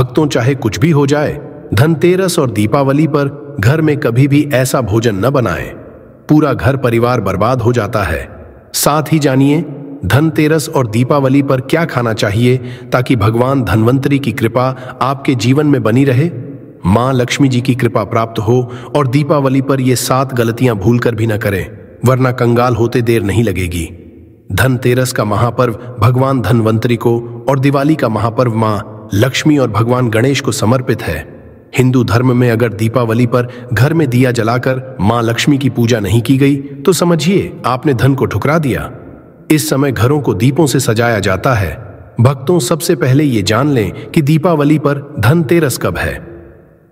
भक्तों चाहे कुछ भी हो जाए धनतेरस और दीपावली पर घर में कभी भी ऐसा भोजन न बनाए पूरा घर परिवार बर्बाद हो जाता है साथ ही जानिए धनतेरस और दीपावली पर क्या खाना चाहिए ताकि भगवान धनवंतरी की कृपा आपके जीवन में बनी रहे मां लक्ष्मी जी की कृपा प्राप्त हो और दीपावली पर ये सात गलतियां भूलकर भी न करें वरना कंगाल होते देर नहीं लगेगी धनतेरस का महापर्व भगवान धनवंतरी को और दिवाली का महापर्व मां लक्ष्मी और भगवान गणेश को समर्पित है हिंदू धर्म में अगर दीपावली पर घर में दिया जलाकर मां लक्ष्मी की पूजा नहीं की गई तो समझिए आपने धन को ठुकरा दिया इस समय घरों को दीपों से सजाया जाता है भक्तों सबसे पहले ये जान लें कि दीपावली पर धनतेरस कब है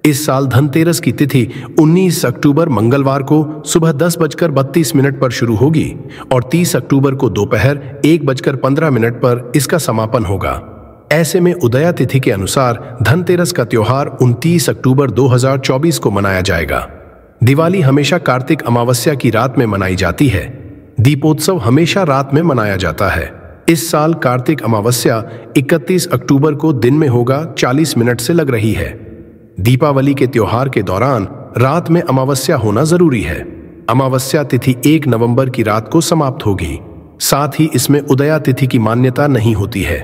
इस साल धनतेरस की तिथि 19 अक्टूबर मंगलवार को सुबह दस बजकर बत्तीस मिनट पर शुरू होगी और 30 अक्टूबर को दोपहर एक बजकर पंद्रह मिनट पर इसका समापन होगा ऐसे में उदया तिथि के अनुसार धनतेरस का त्यौहार 29 अक्टूबर 2024 को मनाया जाएगा दिवाली हमेशा कार्तिक अमावस्या की रात में मनाई जाती है दीपोत्सव हमेशा रात में मनाया जाता है इस साल कार्तिक अमावस्या 31 अक्टूबर को दिन में होगा 40 मिनट से लग रही है दीपावली के त्यौहार के दौरान रात में अमावस्या होना जरूरी है अमावस्या तिथि 1 नवंबर की रात को समाप्त होगी साथ ही इसमें उदया तिथि की मान्यता नहीं होती है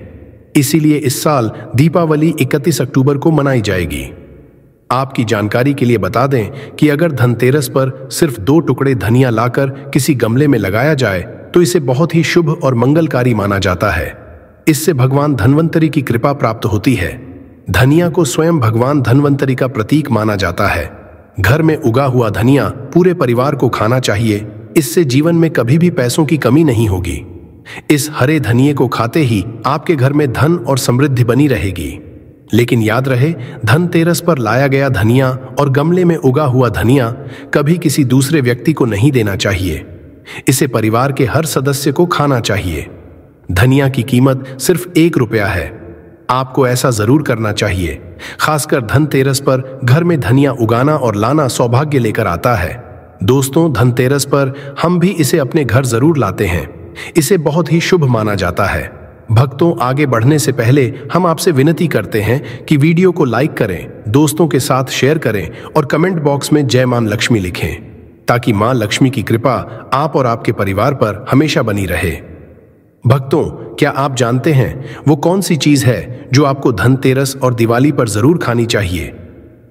इसीलिए इस साल दीपावली 31 अक्टूबर को मनाई जाएगी आपकी जानकारी के लिए बता दें कि अगर धनतेरस पर सिर्फ दो टुकड़े धनिया लाकर किसी गमले में लगाया जाए तो इसे बहुत ही शुभ और मंगलकारी माना जाता है इससे भगवान धनवंतरी की कृपा प्राप्त होती है धनिया को स्वयं भगवान धनवंतरी का प्रतीक माना जाता है घर में उगा हुआ धनिया पूरे परिवार को खाना चाहिए इससे जीवन में कभी भी पैसों की कमी नहीं होगी इस हरे धनिए को खाते ही आपके घर में धन और समृद्धि बनी रहेगी लेकिन याद रहे धनतेरस पर लाया गया धनिया और गमले में उगा हुआ धनिया कभी किसी दूसरे व्यक्ति को नहीं देना चाहिए इसे परिवार के हर सदस्य को खाना चाहिए धनिया की कीमत सिर्फ एक रुपया है आपको ऐसा जरूर करना चाहिए खासकर धनतेरस पर घर में धनिया उगाना और लाना सौभाग्य लेकर आता है दोस्तों धनतेरस पर हम भी इसे अपने घर जरूर लाते हैं इसे बहुत ही शुभ माना जाता है भक्तों आगे बढ़ने से पहले हम आपसे विनती करते हैं कि वीडियो को लाइक करें दोस्तों के साथ शेयर करें और कमेंट बॉक्स में जय मां लक्ष्मी लिखें ताकि मां लक्ष्मी की कृपा आप और आपके परिवार पर हमेशा बनी रहे भक्तों क्या आप जानते हैं वो कौन सी चीज है जो आपको धनतेरस और दिवाली पर जरूर खानी चाहिए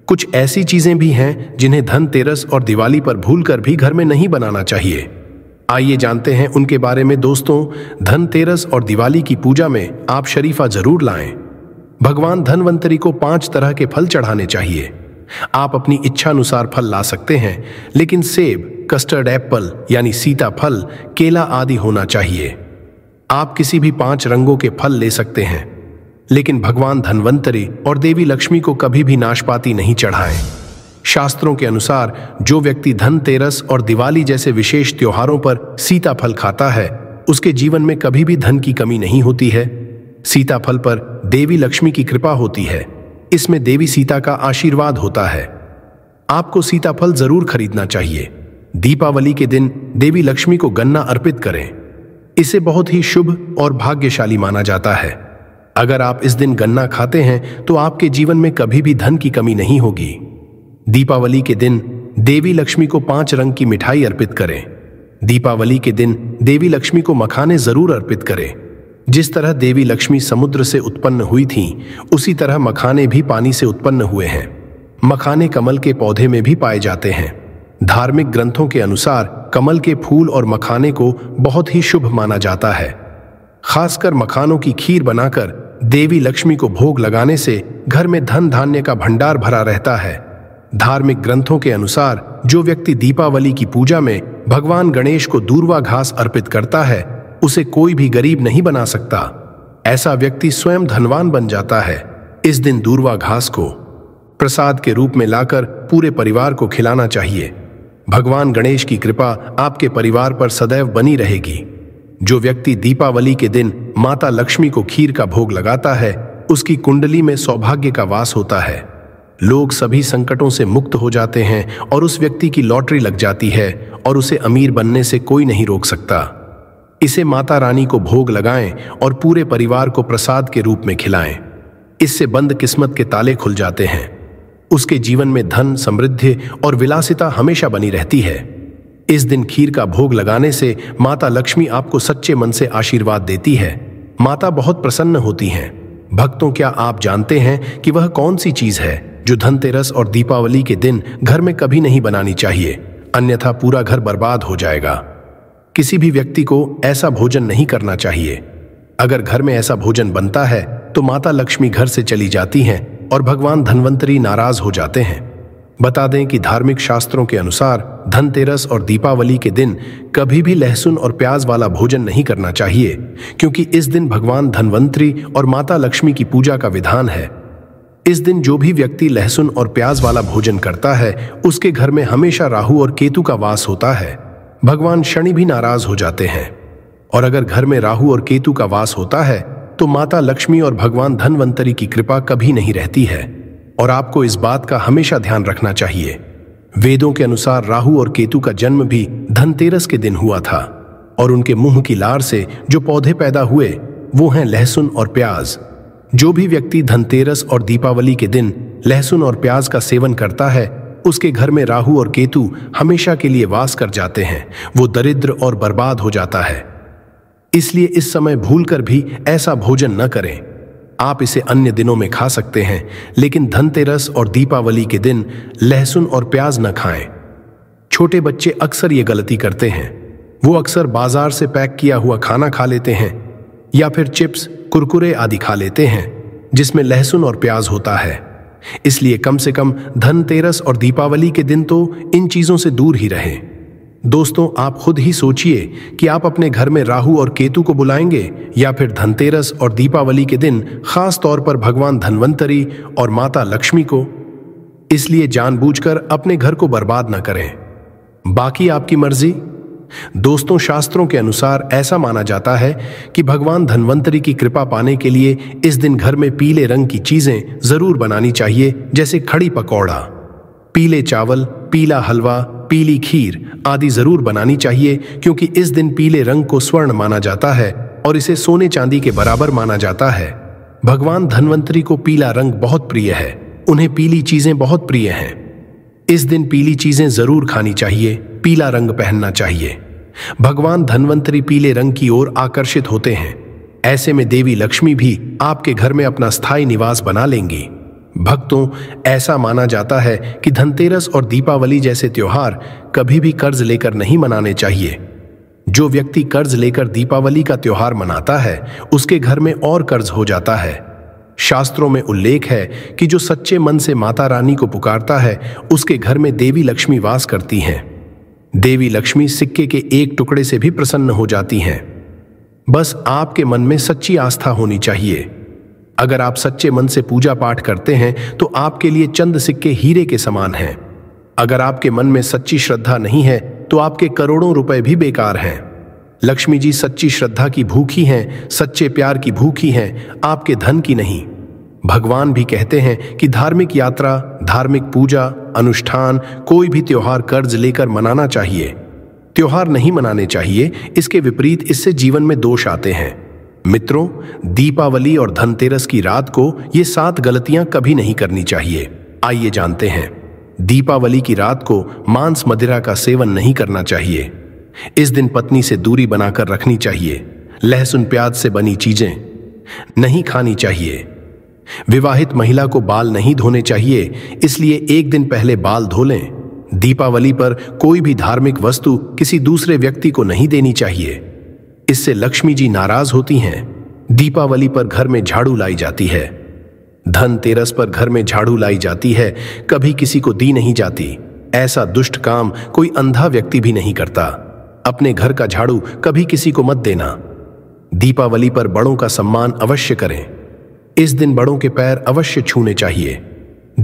कुछ ऐसी चीजें भी हैं जिन्हें धनतेरस और दिवाली पर भूलकर भी घर में नहीं बनाना चाहिए आइए जानते हैं उनके बारे में दोस्तों धनतेरस और दिवाली की पूजा में आप शरीफा जरूर लाएं भगवान धनवंतरी को पांच तरह के फल चढ़ाने चाहिए आप अपनी इच्छानुसार फल ला सकते हैं लेकिन सेब कस्टर्ड एप्पल यानी सीता फल केला आदि होना चाहिए आप किसी भी पांच रंगों के फल ले सकते हैं लेकिन भगवान धनवंतरी और देवी लक्ष्मी को कभी भी नाशपाती नहीं चढ़ाएं। शास्त्रों के अनुसार जो व्यक्ति धनतेरस और दिवाली जैसे विशेष त्योहारों पर सीताफल खाता है उसके जीवन में कभी भी धन की कमी नहीं होती है सीताफल पर देवी लक्ष्मी की कृपा होती है इसमें देवी सीता का आशीर्वाद होता है आपको सीताफल जरूर खरीदना चाहिए दीपावली के दिन देवी लक्ष्मी को गन्ना अर्पित करें इसे बहुत ही शुभ और भाग्यशाली माना जाता है अगर आप इस दिन गन्ना खाते हैं तो आपके जीवन में कभी भी धन की कमी नहीं होगी दीपावली के दिन देवी लक्ष्मी को पांच रंग की मिठाई अर्पित करें दीपावली के दिन देवी लक्ष्मी को मखाने जरूर अर्पित करें जिस तरह देवी लक्ष्मी समुद्र से उत्पन्न हुई थीं, उसी तरह मखाने भी पानी से उत्पन्न हुए हैं मखाने कमल के पौधे में भी पाए जाते हैं धार्मिक ग्रंथों के अनुसार कमल के फूल और मखाने को बहुत ही शुभ माना जाता है खासकर मखानों की खीर बनाकर देवी लक्ष्मी को भोग लगाने से घर में धन धान्य का भंडार भरा रहता है धार्मिक ग्रंथों के अनुसार जो व्यक्ति दीपावली की पूजा में भगवान गणेश को दूरवा घास अर्पित करता है उसे कोई भी गरीब नहीं बना सकता ऐसा व्यक्ति स्वयं धनवान बन जाता है इस दिन दूरवा घास को प्रसाद के रूप में लाकर पूरे परिवार को खिलाना चाहिए भगवान गणेश की कृपा आपके परिवार पर सदैव बनी रहेगी जो व्यक्ति दीपावली के दिन माता लक्ष्मी को खीर का भोग लगाता है उसकी कुंडली में सौभाग्य का वास होता है लोग सभी संकटों से मुक्त हो जाते हैं और उस व्यक्ति की लॉटरी लग जाती है और उसे अमीर बनने से कोई नहीं रोक सकता इसे माता रानी को भोग लगाएं और पूरे परिवार को प्रसाद के रूप में खिलाएं इससे बंद किस्मत के ताले खुल जाते हैं उसके जीवन में धन समृद्धि और विलासिता हमेशा बनी रहती है इस दिन खीर का भोग लगाने से माता लक्ष्मी आपको सच्चे मन से आशीर्वाद देती है माता बहुत प्रसन्न होती हैं भक्तों क्या आप जानते हैं कि वह कौन सी चीज है जो धनतेरस और दीपावली के दिन घर में कभी नहीं बनानी चाहिए अन्यथा पूरा घर बर्बाद हो जाएगा किसी भी व्यक्ति को ऐसा भोजन नहीं करना चाहिए अगर घर में ऐसा भोजन बनता है तो माता लक्ष्मी घर से चली जाती हैं और भगवान धनवंतरी नाराज हो जाते हैं बता दें कि धार्मिक शास्त्रों के अनुसार धनतेरस और दीपावली के दिन कभी भी लहसुन और प्याज वाला भोजन नहीं करना चाहिए क्योंकि इस दिन भगवान धनवंतरी और माता लक्ष्मी की पूजा का विधान है इस दिन जो भी व्यक्ति लहसुन और प्याज वाला भोजन करता है उसके घर में हमेशा राहु और केतु का वास होता है भगवान शनि भी नाराज हो जाते हैं और अगर घर में राहु और केतु का वास होता है तो माता लक्ष्मी और भगवान धनवंतरी की कृपा कभी नहीं रहती है और आपको इस बात का हमेशा ध्यान रखना चाहिए वेदों के अनुसार राहु और केतु का जन्म भी धनतेरस के दिन हुआ था और उनके मुंह की लार से जो पौधे पैदा हुए वो हैं लहसुन और प्याज जो भी व्यक्ति धनतेरस और दीपावली के दिन लहसुन और प्याज का सेवन करता है उसके घर में राहु और केतु हमेशा के लिए वास कर जाते हैं वो दरिद्र और बर्बाद हो जाता है इसलिए इस समय भूलकर भी ऐसा भोजन न करें आप इसे अन्य दिनों में खा सकते हैं लेकिन धनतेरस और दीपावली के दिन लहसुन और प्याज न खाएं। छोटे बच्चे अक्सर ये गलती करते हैं वो अक्सर बाजार से पैक किया हुआ खाना खा लेते हैं या फिर चिप्स कुरकुरे आदि खा लेते हैं जिसमें लहसुन और प्याज होता है इसलिए कम से कम धनतेरस और दीपावली के दिन तो इन चीजों से दूर ही रहें दोस्तों आप खुद ही सोचिए कि आप अपने घर में राहु और केतु को बुलाएंगे या फिर धनतेरस और दीपावली के दिन खास तौर पर भगवान धनवंतरी और माता लक्ष्मी को इसलिए जानबूझकर अपने घर को बर्बाद न करें बाकी आपकी मर्जी दोस्तों शास्त्रों के अनुसार ऐसा माना जाता है कि भगवान धनवंतरी की कृपा पाने के लिए इस दिन घर में पीले रंग की चीजें जरूर बनानी चाहिए जैसे खड़ी पकौड़ा पीले चावल पीला हलवा पीली खीर आदि जरूर बनानी चाहिए क्योंकि इस दिन पीले रंग को स्वर्ण माना जाता है और इसे सोने चांदी के बराबर माना जाता है भगवान धनवंतरी को पीला रंग बहुत प्रिय है उन्हें पीली चीजें बहुत प्रिय हैं इस दिन पीली चीजें जरूर खानी चाहिए पीला रंग पहनना चाहिए भगवान धनवंतरी पीले रंग की ओर आकर्षित होते हैं ऐसे में देवी लक्ष्मी भी आपके घर में अपना स्थायी निवास बना लेंगी भक्तों ऐसा माना जाता है कि धनतेरस और दीपावली जैसे त्योहार कभी भी कर्ज लेकर नहीं मनाने चाहिए जो व्यक्ति कर्ज लेकर दीपावली का त्योहार मनाता है उसके घर में और कर्ज हो जाता है शास्त्रों में उल्लेख है कि जो सच्चे मन से माता रानी को पुकारता है उसके घर में देवी लक्ष्मी वास करती हैं देवी लक्ष्मी सिक्के के एक टुकड़े से भी प्रसन्न हो जाती हैं बस आपके मन में सच्ची आस्था होनी चाहिए अगर आप सच्चे मन से पूजा पाठ करते हैं तो आपके लिए चंद सिक्के हीरे के समान हैं अगर आपके मन में सच्ची श्रद्धा नहीं है तो आपके करोड़ों रुपए भी बेकार हैं लक्ष्मी जी सच्ची श्रद्धा की भूखी हैं सच्चे प्यार की भूखी हैं आपके धन की नहीं भगवान भी कहते हैं कि धार्मिक यात्रा धार्मिक पूजा अनुष्ठान कोई भी त्यौहार कर्ज लेकर मनाना चाहिए त्यौहार नहीं मनाने चाहिए इसके विपरीत इससे जीवन में दोष आते हैं मित्रों दीपावली और धनतेरस की रात को ये सात गलतियां कभी नहीं करनी चाहिए आइए जानते हैं दीपावली की रात को मांस मदिरा का सेवन नहीं करना चाहिए इस दिन पत्नी से दूरी बनाकर रखनी चाहिए लहसुन प्याज से बनी चीजें नहीं खानी चाहिए विवाहित महिला को बाल नहीं धोने चाहिए इसलिए एक दिन पहले बाल धो लें दीपावली पर कोई भी धार्मिक वस्तु किसी दूसरे व्यक्ति को नहीं देनी चाहिए इससे लक्ष्मी जी नाराज होती हैं दीपावली पर घर में झाड़ू लाई जाती है धनतेरस पर घर में झाड़ू लाई जाती है कभी किसी को दी नहीं जाती ऐसा दुष्ट काम कोई अंधा व्यक्ति भी नहीं करता अपने घर का झाड़ू कभी किसी को मत देना दीपावली पर बड़ों का सम्मान अवश्य करें इस दिन बड़ों के पैर अवश्य छूने चाहिए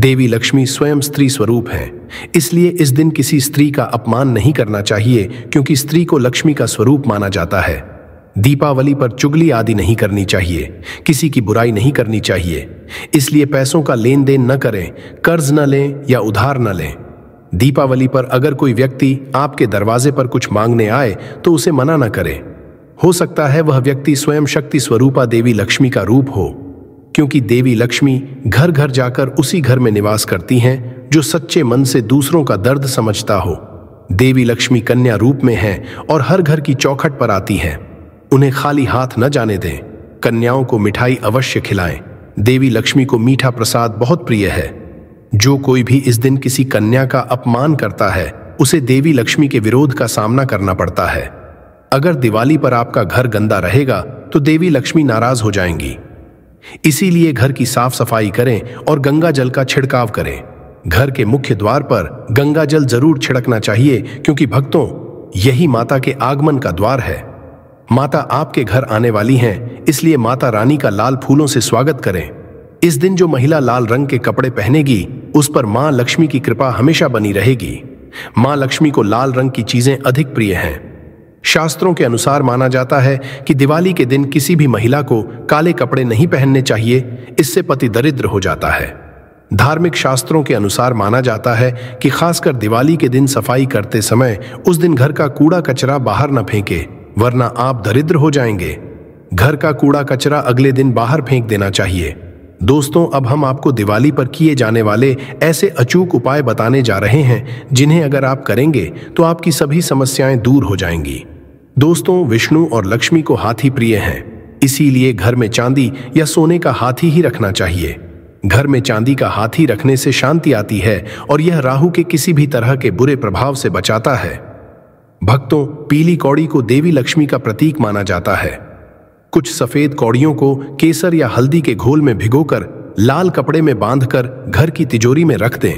देवी लक्ष्मी स्वयं स्त्री स्वरूप हैं इसलिए इस दिन किसी स्त्री का अपमान नहीं करना चाहिए क्योंकि स्त्री को लक्ष्मी का स्वरूप माना जाता है दीपावली पर चुगली आदि नहीं करनी चाहिए किसी की बुराई नहीं करनी चाहिए इसलिए पैसों का लेन देन न करें कर्ज न लें या उधार न लें दीपावली पर अगर कोई व्यक्ति आपके दरवाजे पर कुछ मांगने आए तो उसे मना न करें हो सकता है वह व्यक्ति स्वयं शक्ति स्वरूपा देवी लक्ष्मी का रूप हो क्योंकि देवी लक्ष्मी घर घर जाकर उसी घर में निवास करती हैं जो सच्चे मन से दूसरों का दर्द समझता हो देवी लक्ष्मी कन्या रूप में है और हर घर की चौखट पर आती है उन्हें खाली हाथ न जाने दें कन्याओं को मिठाई अवश्य खिलाएं देवी लक्ष्मी को मीठा प्रसाद बहुत प्रिय है जो कोई भी इस दिन किसी कन्या का अपमान करता है उसे देवी लक्ष्मी के विरोध का सामना करना पड़ता है अगर दिवाली पर आपका घर गंदा रहेगा तो देवी लक्ष्मी नाराज हो जाएंगी इसीलिए घर की साफ सफाई करें और गंगा जल का छिड़काव करें घर के मुख्य द्वार पर गंगा जल जरूर छिड़कना चाहिए क्योंकि भक्तों यही माता के आगमन का द्वार है माता आपके घर आने वाली हैं इसलिए माता रानी का लाल फूलों से स्वागत करें इस दिन जो महिला लाल रंग के कपड़े पहनेगी उस पर मां लक्ष्मी की कृपा हमेशा बनी रहेगी मां लक्ष्मी को लाल रंग की चीजें अधिक प्रिय हैं शास्त्रों के अनुसार माना जाता है कि दिवाली के दिन किसी भी महिला को काले कपड़े नहीं पहनने चाहिए इससे पति दरिद्र हो जाता है धार्मिक शास्त्रों के अनुसार माना जाता है कि खासकर दिवाली के दिन सफाई करते समय उस दिन घर का कूड़ा कचरा बाहर न फेंके वरना आप दरिद्र हो जाएंगे घर का कूड़ा कचरा अगले दिन बाहर फेंक देना चाहिए दोस्तों अब हम आपको दिवाली पर किए जाने वाले ऐसे अचूक उपाय बताने जा रहे हैं जिन्हें अगर आप करेंगे तो आपकी सभी समस्याएं दूर हो जाएंगी दोस्तों विष्णु और लक्ष्मी को हाथी प्रिय हैं इसीलिए घर में चांदी या सोने का हाथी ही रखना चाहिए घर में चांदी का हाथी रखने से शांति आती है और यह राहु के किसी भी तरह के बुरे प्रभाव से बचाता है भक्तों पीली कौड़ी को देवी लक्ष्मी का प्रतीक माना जाता है कुछ सफेद कौड़ियों को केसर या हल्दी के घोल में भिगोकर लाल कपड़े में बांधकर घर की तिजोरी में रख दें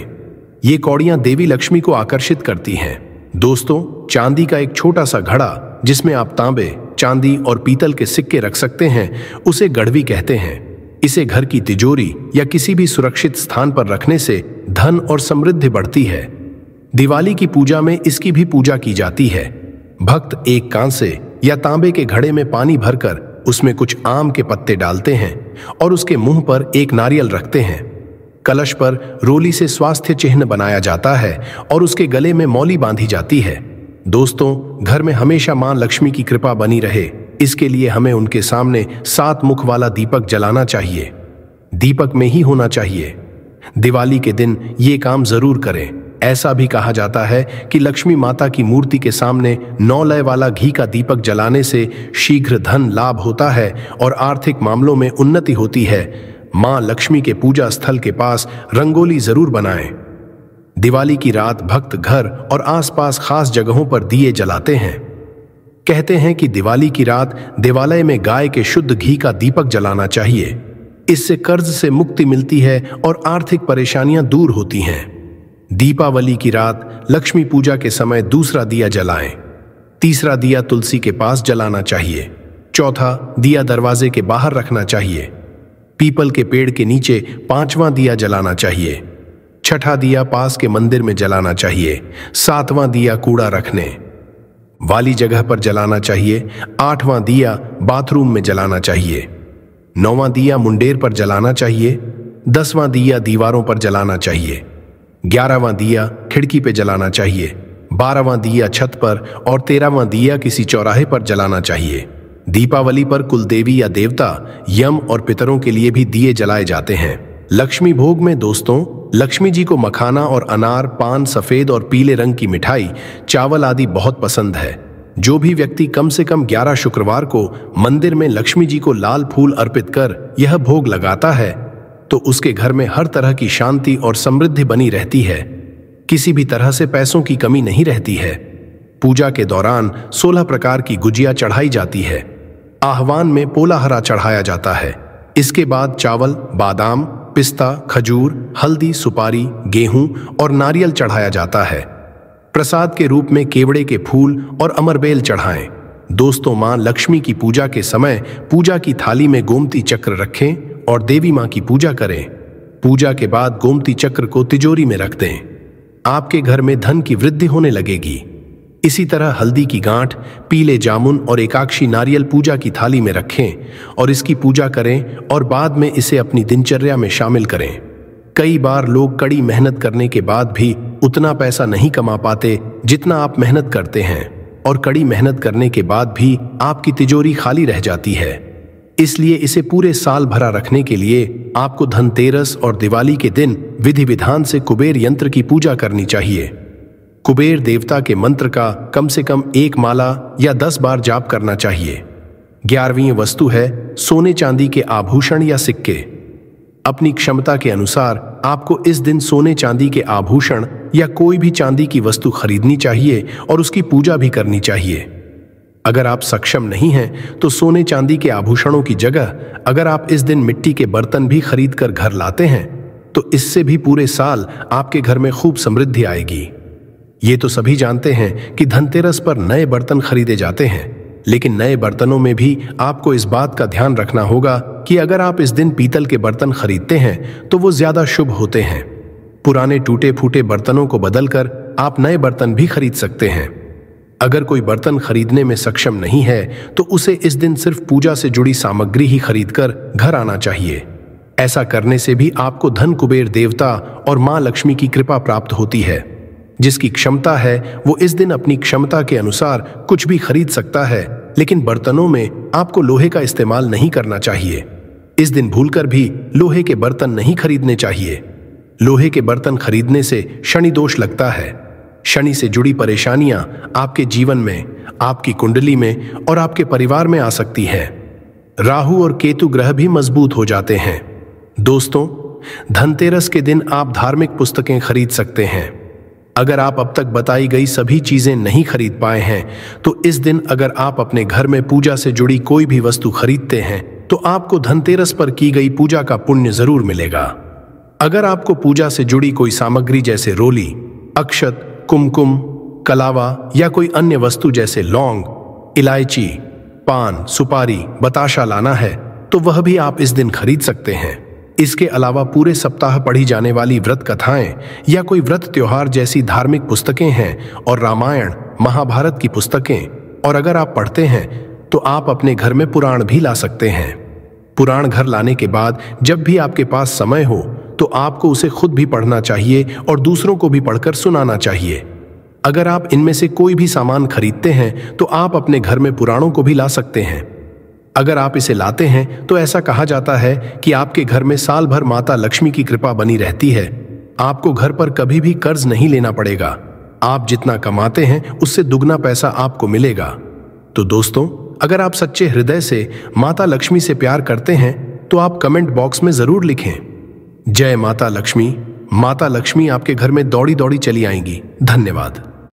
ये कौड़ियां देवी लक्ष्मी को आकर्षित करती हैं दोस्तों चांदी का एक छोटा सा घड़ा जिसमें आप तांबे चांदी और पीतल के सिक्के रख सकते हैं उसे गढ़वी कहते हैं इसे घर की तिजोरी या किसी भी सुरक्षित स्थान पर रखने से धन और समृद्धि बढ़ती है दिवाली की पूजा में इसकी भी पूजा की जाती है भक्त एक कांसे या तांबे के घड़े में पानी भरकर उसमें कुछ आम के पत्ते डालते हैं और उसके मुंह पर एक नारियल रखते हैं कलश पर रोली से स्वास्थ्य चिन्ह बनाया जाता है और उसके गले में मौली बांधी जाती है दोस्तों घर में हमेशा मां लक्ष्मी की कृपा बनी रहे इसके लिए हमें उनके सामने सात मुख वाला दीपक जलाना चाहिए दीपक में ही होना चाहिए दिवाली के दिन ये काम जरूर करें ऐसा भी कहा जाता है कि लक्ष्मी माता की मूर्ति के सामने नौ लय वाला घी का दीपक जलाने से शीघ्र धन लाभ होता है और आर्थिक मामलों में उन्नति होती है माँ लक्ष्मी के पूजा स्थल के पास रंगोली जरूर बनाएं। दिवाली की रात भक्त घर और आसपास खास जगहों पर दिए जलाते हैं कहते हैं कि दिवाली की रात देवालय में गाय के शुद्ध घी का दीपक जलाना चाहिए इससे कर्ज से मुक्ति मिलती है और आर्थिक परेशानियां दूर होती हैं दीपावली की रात लक्ष्मी पूजा के समय दूसरा दिया जलाएं तीसरा दिया तुलसी के पास जलाना चाहिए चौथा दिया दरवाजे के बाहर रखना चाहिए पीपल के पेड़ के नीचे पांचवा दिया जलाना चाहिए छठा दिया पास के मंदिर में जलाना चाहिए सातवां दिया कूड़ा रखने वाली जगह पर जलाना चाहिए आठवां दिया बाथरूम में जलाना चाहिए नौवां दिया मुंडेर पर जलाना चाहिए दसवां दिया दीवारों पर जलाना चाहिए ग्यारहवां दिया खिड़की पे जलाना चाहिए बारहवां दिया छत पर और तेरहवां दिया किसी चौराहे पर जलाना चाहिए दीपावली पर कुलदेवी या देवता यम और पितरों के लिए भी दिए जलाए जाते हैं लक्ष्मी भोग में दोस्तों लक्ष्मी जी को मखाना और अनार पान सफेद और पीले रंग की मिठाई चावल आदि बहुत पसंद है जो भी व्यक्ति कम से कम 11 शुक्रवार को मंदिर में लक्ष्मी जी को लाल फूल अर्पित कर यह भोग लगाता है तो उसके घर में हर तरह की शांति और समृद्धि बनी रहती है किसी भी तरह से पैसों की कमी नहीं रहती है पूजा के दौरान 16 प्रकार की गुजिया चढ़ाई जाती है आह्वान में पोला हरा चढ़ाया जाता है इसके बाद चावल बादाम पिस्ता खजूर हल्दी सुपारी गेहूं और नारियल चढ़ाया जाता है प्रसाद के रूप में केवड़े के फूल और अमरबेल चढ़ाएं दोस्तों मां लक्ष्मी की पूजा के समय पूजा की थाली में गोमती चक्र रखें और देवी मां की पूजा करें पूजा के बाद गोमती चक्र को तिजोरी में रख दें आपके घर में धन की वृद्धि होने लगेगी इसी तरह हल्दी की गांठ पीले जामुन और एकाक्षी नारियल पूजा की थाली में रखें और इसकी पूजा करें और बाद में इसे अपनी दिनचर्या में शामिल करें कई बार लोग कड़ी मेहनत करने के बाद भी उतना पैसा नहीं कमा पाते जितना आप मेहनत करते हैं और कड़ी मेहनत करने के बाद भी आपकी तिजोरी खाली रह जाती है इसलिए इसे पूरे साल भरा रखने के लिए आपको धनतेरस और दिवाली के दिन विधि विधान से कुबेर यंत्र की पूजा करनी चाहिए कुबेर देवता के मंत्र का कम से कम एक माला या दस बार जाप करना चाहिए ग्यारहवीं वस्तु है सोने चांदी के आभूषण या सिक्के अपनी क्षमता के अनुसार आपको इस दिन सोने चांदी के आभूषण या कोई भी चांदी की वस्तु खरीदनी चाहिए और उसकी पूजा भी करनी चाहिए अगर आप सक्षम नहीं हैं तो सोने चांदी के आभूषणों की जगह अगर आप इस दिन मिट्टी के बर्तन भी खरीद कर घर लाते हैं तो इससे भी पूरे साल आपके घर में खूब समृद्धि आएगी ये तो सभी जानते हैं कि धनतेरस पर नए बर्तन खरीदे जाते हैं लेकिन नए बर्तनों में भी आपको इस बात का ध्यान रखना होगा कि अगर आप इस दिन पीतल के बर्तन खरीदते हैं तो वो ज्यादा शुभ होते हैं पुराने टूटे फूटे बर्तनों को बदलकर आप नए बर्तन भी खरीद सकते हैं अगर कोई बर्तन खरीदने में सक्षम नहीं है तो उसे इस दिन सिर्फ पूजा से जुड़ी सामग्री ही खरीदकर घर आना चाहिए ऐसा करने से भी आपको धन कुबेर देवता और मां लक्ष्मी की कृपा प्राप्त होती है जिसकी क्षमता है वो इस दिन अपनी क्षमता के अनुसार कुछ भी खरीद सकता है लेकिन बर्तनों में आपको लोहे का इस्तेमाल नहीं करना चाहिए इस दिन भूलकर भी लोहे के बर्तन नहीं खरीदने चाहिए लोहे के बर्तन खरीदने से शनि दोष लगता है शनि से जुड़ी परेशानियां आपके जीवन में आपकी कुंडली में और आपके परिवार में आ सकती है राहु और केतु ग्रह भी मजबूत हो जाते हैं दोस्तों धनतेरस के दिन आप धार्मिक पुस्तकें खरीद सकते हैं अगर आप अब तक बताई गई सभी चीज़ें नहीं खरीद पाए हैं तो इस दिन अगर आप अपने घर में पूजा से जुड़ी कोई भी वस्तु खरीदते हैं तो आपको धनतेरस पर की गई पूजा का पुण्य जरूर मिलेगा अगर आपको पूजा से जुड़ी कोई सामग्री जैसे रोली अक्षत कुमकुम कलावा या कोई अन्य वस्तु जैसे लौंग इलायची पान सुपारी बताशा लाना है तो वह भी आप इस दिन खरीद सकते हैं इसके अलावा पूरे सप्ताह पढ़ी जाने वाली व्रत कथाएं या कोई व्रत त्योहार जैसी धार्मिक पुस्तकें हैं और रामायण महाभारत की पुस्तकें और अगर आप पढ़ते हैं तो आप अपने घर में पुराण भी ला सकते हैं पुराण घर लाने के बाद जब भी आपके पास समय हो तो आपको उसे खुद भी पढ़ना चाहिए और दूसरों को भी पढ़कर सुनाना चाहिए अगर आप इनमें से कोई भी सामान खरीदते हैं तो आप अपने घर में पुराणों को भी ला सकते हैं अगर आप इसे लाते हैं तो ऐसा कहा जाता है कि आपके घर में साल भर माता लक्ष्मी की कृपा बनी रहती है आपको घर पर कभी भी कर्ज नहीं लेना पड़ेगा आप जितना कमाते हैं उससे दुगना पैसा आपको मिलेगा तो दोस्तों अगर आप सच्चे हृदय से माता लक्ष्मी से प्यार करते हैं तो आप कमेंट बॉक्स में जरूर लिखें जय माता लक्ष्मी माता लक्ष्मी आपके घर में दौड़ी दौड़ी चली आएंगी धन्यवाद